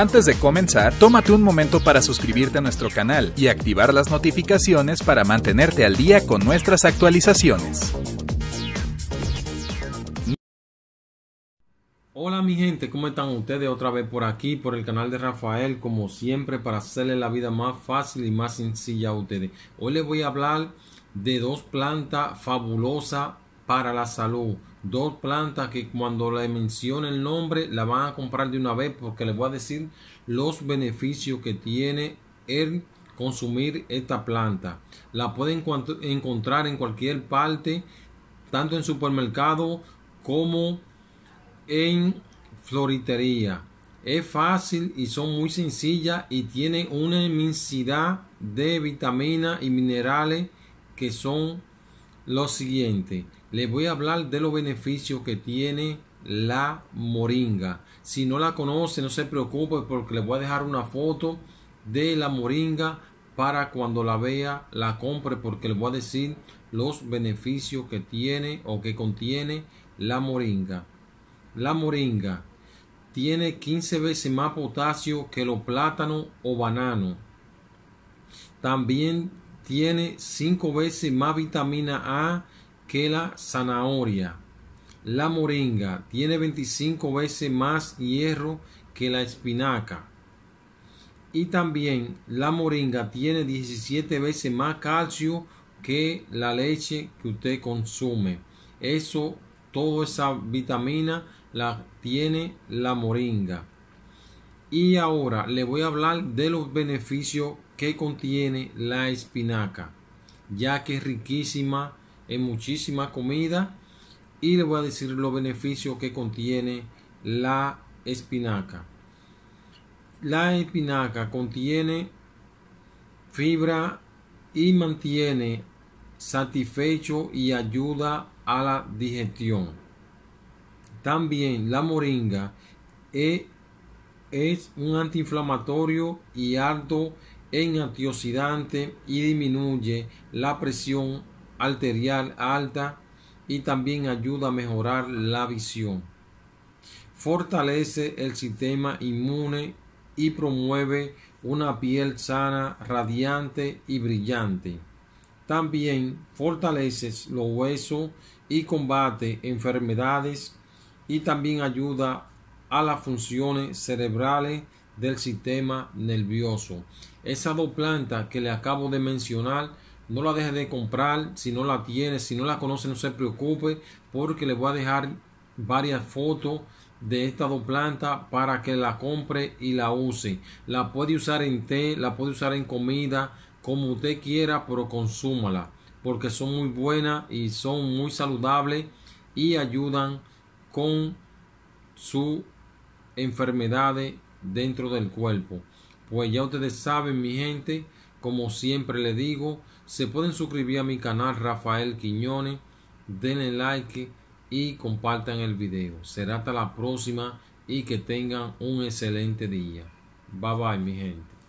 Antes de comenzar, tómate un momento para suscribirte a nuestro canal y activar las notificaciones para mantenerte al día con nuestras actualizaciones. Hola mi gente, ¿cómo están ustedes? Otra vez por aquí, por el canal de Rafael, como siempre, para hacerle la vida más fácil y más sencilla a ustedes. Hoy les voy a hablar de dos plantas fabulosas para la salud. Dos plantas que cuando le mencione el nombre la van a comprar de una vez porque les voy a decir los beneficios que tiene el consumir esta planta. La pueden encontrar en cualquier parte, tanto en supermercado como en floritería. Es fácil y son muy sencillas y tienen una inmensidad de vitaminas y minerales que son los siguientes les voy a hablar de los beneficios que tiene la moringa. Si no la conoce, no se preocupe porque les voy a dejar una foto de la moringa para cuando la vea, la compre porque les voy a decir los beneficios que tiene o que contiene la moringa. La moringa tiene 15 veces más potasio que los plátanos o banano. También tiene 5 veces más vitamina A que la zanahoria. La moringa tiene 25 veces más hierro que la espinaca. Y también la moringa tiene 17 veces más calcio que la leche que usted consume. Eso, toda esa vitamina la tiene la moringa. Y ahora le voy a hablar de los beneficios que contiene la espinaca, ya que es riquísima muchísima comida y le voy a decir los beneficios que contiene la espinaca. La espinaca contiene fibra y mantiene satisfecho y ayuda a la digestión. También la moringa e, es un antiinflamatorio y alto en antioxidante y disminuye la presión arterial alta y también ayuda a mejorar la visión. Fortalece el sistema inmune y promueve una piel sana, radiante y brillante. También fortalece los huesos y combate enfermedades y también ayuda a las funciones cerebrales del sistema nervioso. Esas dos plantas que le acabo de mencionar no la deje de comprar. Si no la tiene, si no la conoce, no se preocupe. Porque le voy a dejar varias fotos de estas dos plantas para que la compre y la use. La puede usar en té, la puede usar en comida, como usted quiera, pero consúmala. Porque son muy buenas y son muy saludables y ayudan con su enfermedades dentro del cuerpo. Pues ya ustedes saben, mi gente como siempre le digo, se pueden suscribir a mi canal Rafael Quiñones, denle like y compartan el video. Será hasta la próxima y que tengan un excelente día. Bye bye mi gente.